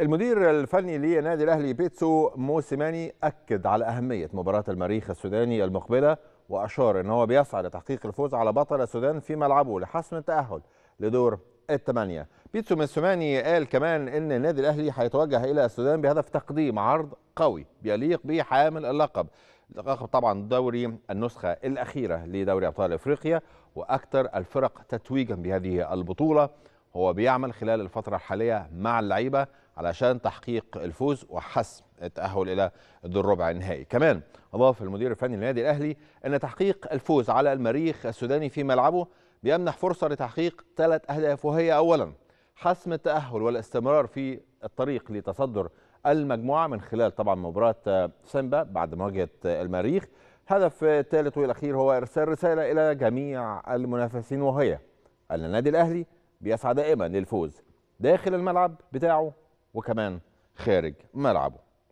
المدير الفني لنادي الاهلي بيتسو موسيماني اكد على اهميه مباراه المريخ السوداني المقبله واشار ان هو بيسعى لتحقيق الفوز على بطل السودان في ملعبه لحسم التاهل لدور الثمانيه بيتسو موسيماني قال كمان ان النادي الاهلي هيتوجه الى السودان بهدف تقديم عرض قوي يليق بحامل اللقب. اللقب طبعا دوري النسخة الأخيرة لدوري أبطال إفريقيا وأكثر الفرق تتويجا بهذه البطولة هو بيعمل خلال الفترة الحالية مع اللعيبة علشان تحقيق الفوز وحسم التأهل إلى دور ربع النهائي كمان أضاف المدير الفني للنادي الأهلي أن تحقيق الفوز على المريخ السوداني في ملعبه بيمنح فرصة لتحقيق ثلاث أهداف وهي أولا حسم التأهل والاستمرار في الطريق لتصدر المجموعة من خلال طبعا مباراة سيمبا بعد مواجهة المريخ هدف الثالث والأخير هو إرسال رسالة إلى جميع المنافسين وهي أن النادي الأهلي بيسعى دائما للفوز داخل الملعب بتاعه وكمان خارج ملعبه